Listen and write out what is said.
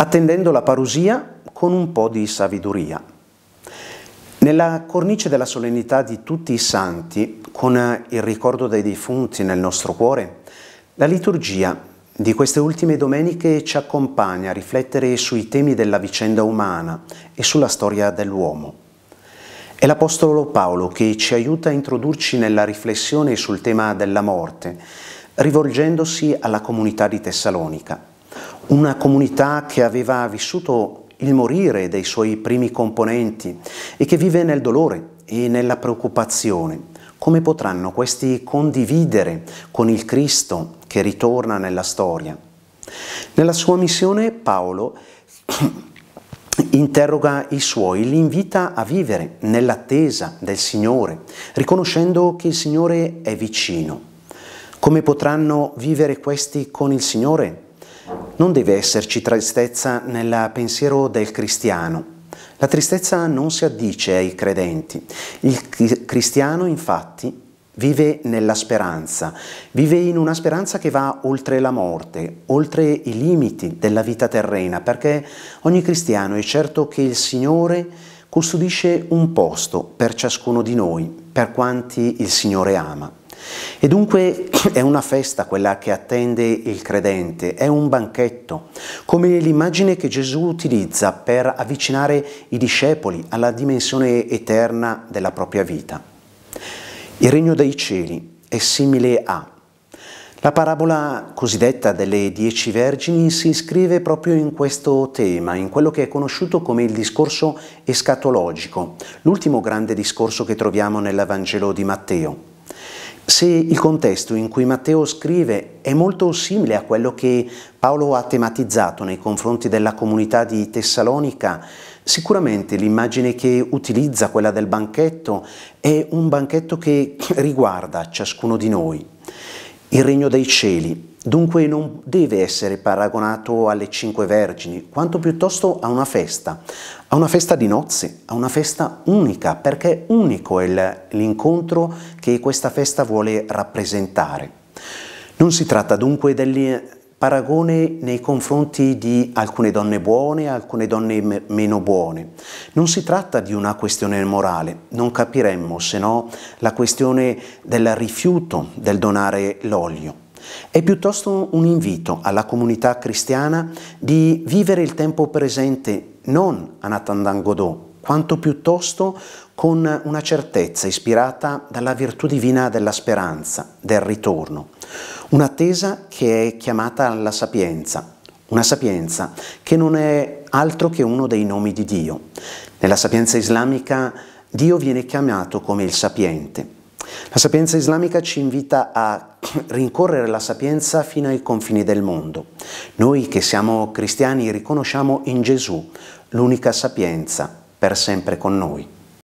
attendendo la parusia con un po' di saviduria. Nella cornice della solennità di tutti i santi, con il ricordo dei defunti nel nostro cuore, la liturgia di queste ultime domeniche ci accompagna a riflettere sui temi della vicenda umana e sulla storia dell'uomo. È l'Apostolo Paolo che ci aiuta a introdurci nella riflessione sul tema della morte, rivolgendosi alla comunità di Tessalonica una comunità che aveva vissuto il morire dei suoi primi componenti e che vive nel dolore e nella preoccupazione. Come potranno questi condividere con il Cristo che ritorna nella storia? Nella sua missione Paolo interroga i suoi, li invita a vivere nell'attesa del Signore, riconoscendo che il Signore è vicino. Come potranno vivere questi con il Signore? Non deve esserci tristezza nel pensiero del cristiano. La tristezza non si addice ai credenti. Il cristiano infatti vive nella speranza, vive in una speranza che va oltre la morte, oltre i limiti della vita terrena, perché ogni cristiano è certo che il Signore custodisce un posto per ciascuno di noi, per quanti il Signore ama. E dunque è una festa quella che attende il credente, è un banchetto, come l'immagine che Gesù utilizza per avvicinare i discepoli alla dimensione eterna della propria vita. Il regno dei cieli è simile a la parabola cosiddetta delle dieci vergini si iscrive proprio in questo tema, in quello che è conosciuto come il discorso escatologico, l'ultimo grande discorso che troviamo nell'Evangelo di Matteo. Se il contesto in cui Matteo scrive è molto simile a quello che Paolo ha tematizzato nei confronti della comunità di Tessalonica, sicuramente l'immagine che utilizza, quella del banchetto, è un banchetto che riguarda ciascuno di noi. Il regno dei cieli dunque non deve essere paragonato alle cinque vergini, quanto piuttosto a una festa, a una festa di nozze, a una festa unica, perché unico è l'incontro che questa festa vuole rappresentare. Non si tratta dunque delle paragone nei confronti di alcune donne buone, alcune donne me meno buone. Non si tratta di una questione morale, non capiremmo se no la questione del rifiuto del donare l'olio. È piuttosto un invito alla comunità cristiana di vivere il tempo presente non a Natandangodò, quanto piuttosto con una certezza ispirata dalla virtù divina della speranza, del ritorno Un'attesa che è chiamata la sapienza, una sapienza che non è altro che uno dei nomi di Dio. Nella sapienza islamica Dio viene chiamato come il sapiente. La sapienza islamica ci invita a rincorrere la sapienza fino ai confini del mondo. Noi che siamo cristiani riconosciamo in Gesù l'unica sapienza per sempre con noi.